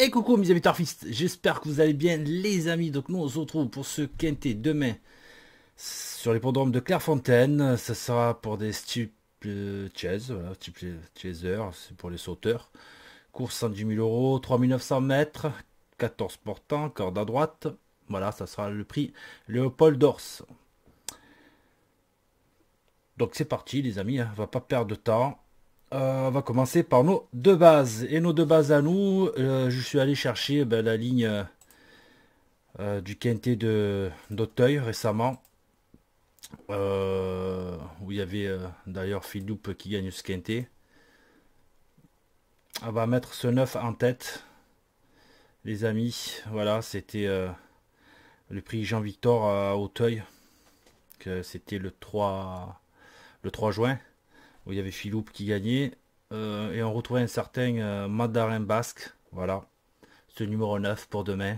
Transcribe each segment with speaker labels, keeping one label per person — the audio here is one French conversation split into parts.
Speaker 1: Et coucou mes amis tarfistes, j'espère que vous allez bien les amis. Donc nous on se retrouve pour ce quintet demain sur les de Clairefontaine. Ça sera pour des steeple voilà, type chaser c'est pour les sauteurs. Course 110 000 euros, 3900 mètres, 14 portants, corde à droite. Voilà, ça sera le prix Léopold d'Ors. Donc c'est parti les amis, hein. on va pas perdre de temps. Euh, on va commencer par nos deux bases. Et nos deux bases à nous, euh, je suis allé chercher ben, la ligne euh, du quintet d'Auteuil récemment. où il y avait d'ailleurs Doup qui gagne ce quintet. On va mettre ce 9 en tête. Les amis, voilà, c'était le prix Jean-Victor à Auteuil. C'était le 3, le 3 juin où il y avait Philippe qui gagnait. Euh, et on retrouvait un certain euh, Madarin Basque. Voilà. Ce numéro 9 pour demain.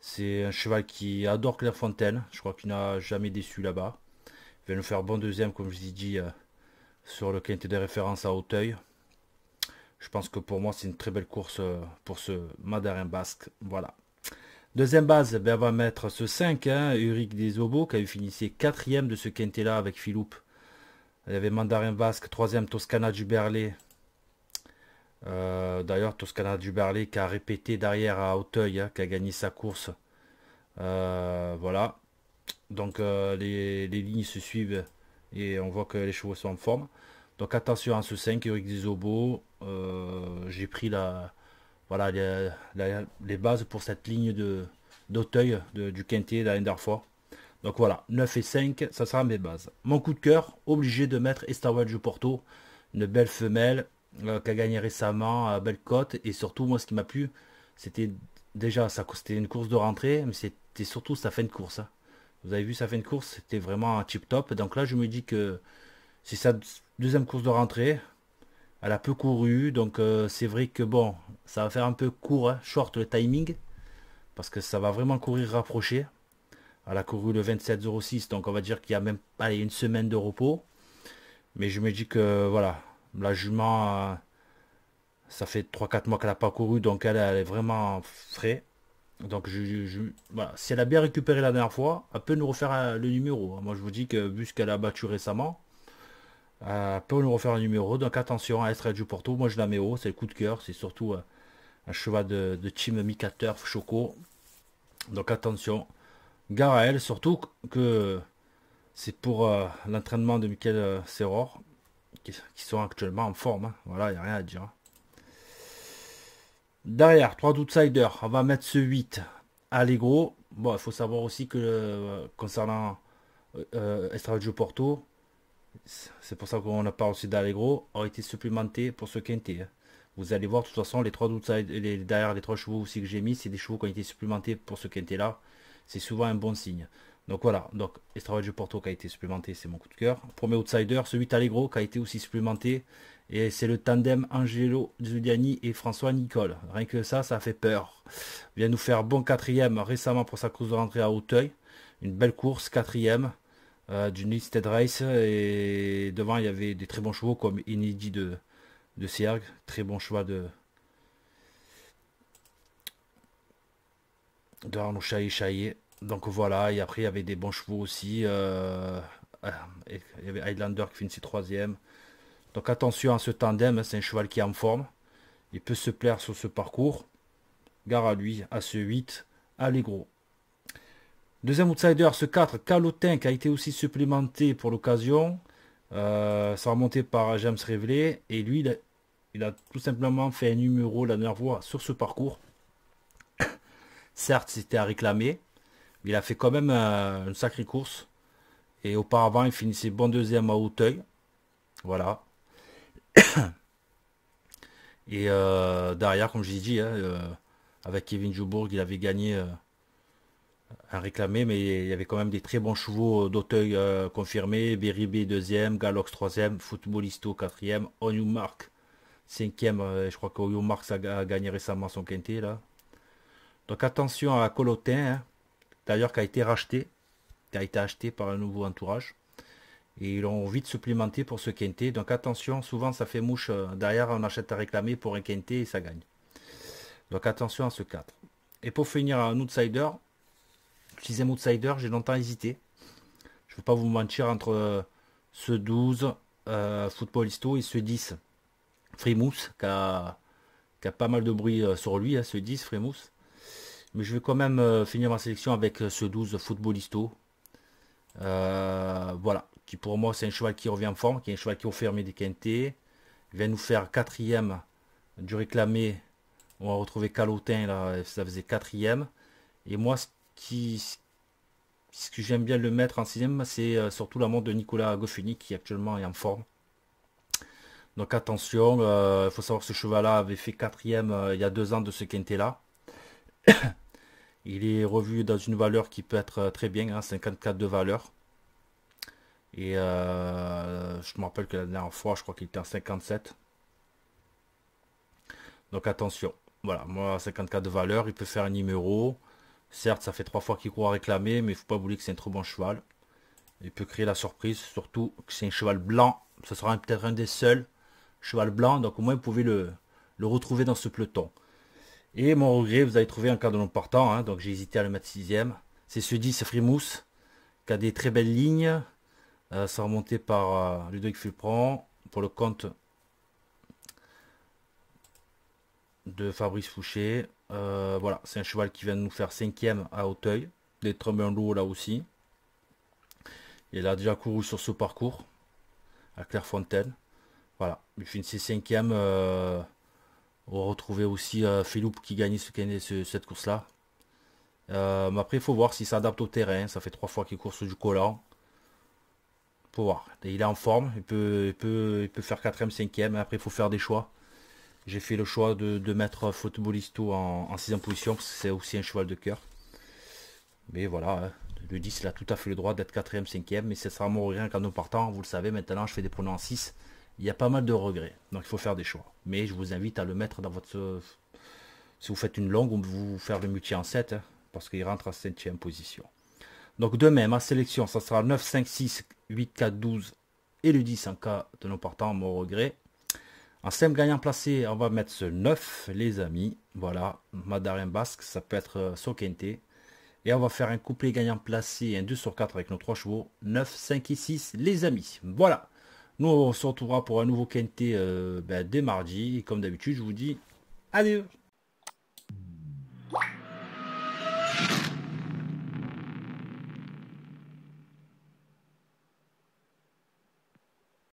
Speaker 1: C'est un cheval qui adore Clairefontaine. Je crois qu'il n'a jamais déçu là-bas. Il va nous faire bon deuxième, comme je vous ai dit, euh, sur le quintet de référence à Hauteuil. Je pense que pour moi, c'est une très belle course pour ce Madarin Basque. Voilà. Deuxième base, ben, on va mettre ce 5, hein, Uric des Obos, qui avait fini quatrième de ce quintet-là avec Philippe il y avait Mandarin Basque, troisième Toscana du Berlay. Euh, d'ailleurs, Toscana du Berlay qui a répété derrière à Auteuil, hein, qui a gagné sa course. Euh, voilà. Donc euh, les, lignes se suivent et on voit que les chevaux sont en forme. Donc attention à ce 5, Eric Dizobo, J'ai pris la, voilà, les, bases pour cette ligne d'Auteuil du Quintet la donc voilà, 9 et 5, ça sera mes bases. Mon coup de cœur, obligé de mettre du Porto, une belle femelle euh, qu'a qui a gagné récemment à euh, belle cote. Et surtout, moi, ce qui m'a plu, c'était déjà, c'était une course de rentrée, mais c'était surtout sa fin de course. Hein. Vous avez vu sa fin de course, c'était vraiment un tip top. Donc là, je me dis que c'est sa deuxième course de rentrée. Elle a peu couru, donc euh, c'est vrai que bon, ça va faire un peu court, hein, short le timing, parce que ça va vraiment courir rapproché. Elle a couru le 27,06, donc on va dire qu'il y a même pas une semaine de repos. Mais je me dis que voilà, la jument, euh, ça fait 3-4 mois qu'elle n'a pas couru, donc elle, est vraiment frais. Donc je, si elle a bien récupéré la dernière fois, elle peut nous refaire euh, le numéro. Hein. Moi je vous dis que vu ce qu'elle a battu récemment, euh, elle peut nous refaire le numéro. Donc attention à Estrella du Porto, moi je la mets haut, c'est le coup de cœur, c'est surtout un cheval de, team Micateur Choco. Donc attention, Gare surtout que c'est pour euh, l'entraînement de Michael euh, Serror, qui, sont actuellement en forme. Hein. Voilà, il n'y a rien à dire. Hein. Derrière, 3 outsiders. On va mettre ce 8. Allegro. Bon, il faut savoir aussi que euh, concernant euh, Porto, c'est pour ça qu'on a pas aussi d'Allegro, ont été supplémenté pour ce quintet. Hein. Vous allez voir, de toute façon, les trois outsiders, derrière les trois chevaux aussi que j'ai mis, c'est des chevaux qui ont été supplémentés pour ce quintet là c'est souvent un bon signe. Donc voilà, donc Estravage Porto qui a été supplémenté, c'est mon coup de cœur. Premier outsider, celui d'Allegro qui a été aussi supplémenté. Et c'est le tandem Angelo Giuliani et François Nicole. Rien que ça, ça fait peur. vient nous faire bon quatrième récemment pour sa course de rentrée à Hauteuil. Une belle course, quatrième du euh, d'une listed race. Et devant, il y avait des très bons chevaux comme Inédit de, de Sierg, très bon choix de, de Arnaud Chaillé Donc voilà, et après il y avait des bons chevaux aussi. Euh, euh, il y avait Highlander qui finissait troisième. Donc attention à ce tandem, hein, c'est un cheval qui est en forme. Il peut se plaire sur ce parcours. Gare à lui, à ce 8, gros Deuxième outsider, ce 4, Calotin, qui a été aussi supplémenté pour l'occasion. Euh, ça remonté par James Révelé. Et lui, il a, il a, tout simplement fait un numéro la dernière fois sur ce parcours. Certes, c'était à réclamer, mais il a fait quand même euh, une sacrée course. Et auparavant, il finissait bon deuxième à Hauteuil. Voilà. Et euh, derrière, comme j'ai dit, hein, euh, avec Kevin Joubourg, il avait gagné à un réclamé, mais il y avait quand même des très bons chevaux d'Auteuil confirmés. Beribé deuxième, Galox troisième, Footballisto quatrième, Onyumark, cinquième. je crois que a, gagné récemment son quintet là. Donc attention à Colotin, hein, d'ailleurs qui a été racheté, qui a été acheté par un nouveau entourage. Et ils ont vite supplémenté pour ce quintet. Donc attention, souvent ça fait mouche. Euh, derrière, on achète à réclamer pour un quintet et ça gagne. Donc attention à ce 4. Et pour finir, un outsider. Je disais outsider, j'ai longtemps hésité. Je ne veux pas vous mentir entre euh, ce 12, euh, Footballisto, et ce 10, Frimousse, qui a, pas mal de bruit sur lui, hein, ce 10, Frimousse. Mais je vais quand même euh, finir ma sélection avec euh, ce 12 Footballisto. Euh, voilà, qui pour moi c'est un cheval qui revient en forme, qui est un cheval qui a fermé des quintés. Il vient nous faire quatrième du réclamé. On va retrouver Calotin, là, ça faisait quatrième. Et moi, ce, qui, que j'aime bien le mettre en sixième, c'est surtout la montre de Nicolas Goffini qui actuellement est en forme. Donc attention, il faut savoir que ce cheval-là avait fait quatrième il y a deux ans de ce quintet-là. Il est revu dans une valeur qui peut être euh, très bien, 54 hein, de valeur. Et euh, je me rappelle que la dernière fois, je crois qu'il était en 57. Donc attention. Voilà, moi, 54 de valeur, il peut faire un numéro. Certes, ça fait trois fois qu'il croit réclamer, mais il ne faut pas oublier que c'est un trop bon cheval. Il peut créer la surprise, surtout que c'est un cheval blanc. Ce sera peut-être un des seuls cheval blanc Donc au moins, vous pouvez le, le retrouver dans ce peloton. Et mon regret, vous avez trouvé un cadre non portant, hein, donc j'ai hésité à le mettre sixième. C'est ce 10 Frimousse, qui a des très belles lignes. Euh, a par euh, Ludovic Fulpron pour le compte de Fabrice Fouché. Euh, voilà, c'est un cheval qui vient de nous faire cinquième à Auteuil. Des tremblements lourds là aussi. Il a déjà couru sur ce parcours à Clairefontaine. Voilà, il finissait cinquième. Euh, on retrouvait retrouver aussi euh, Philippe qui gagne ce, cette course-là. Euh, mais après, il faut voir s'il s'adapte au terrain. Ça fait trois fois qu'il course du collant. pour voir. il est en forme. Il peut, il peut, il peut faire 4 cinquième 5 Après, il faut faire des choix. J'ai fait le choix de, mettre Footballisto en, en position parce que c'est aussi un cheval de cœur. Mais voilà, hein. le 10, il a tout à fait le droit d'être 4 cinquième 5ème. Mais ce sera mon rien quand nous partons. Vous le savez, maintenant, je fais des pronoms en 6 il y a pas mal de regrets. Donc il faut faire des choix. Mais je vous invite à le mettre dans votre... Si vous faites une longue, vous faire le multi en 7, hein, parce qu'il rentre à 7ème position. Donc demain, ma sélection, ça sera 9, 5, 6, 8, 4, 12 et le 10 en cas de non partant, mon regret. En simple gagnant placé, on va mettre ce 9, les amis. Voilà, Madarin Basque, ça peut être euh, Sokente. Et on va faire un couplet gagnant placé, un 2 sur 4 avec nos 3 chevaux. 9, 5 et 6, les amis. Voilà. Nous, on se retrouvera pour un nouveau Kenté euh, ben, dès mardi. Et comme d'habitude, je vous dis adieu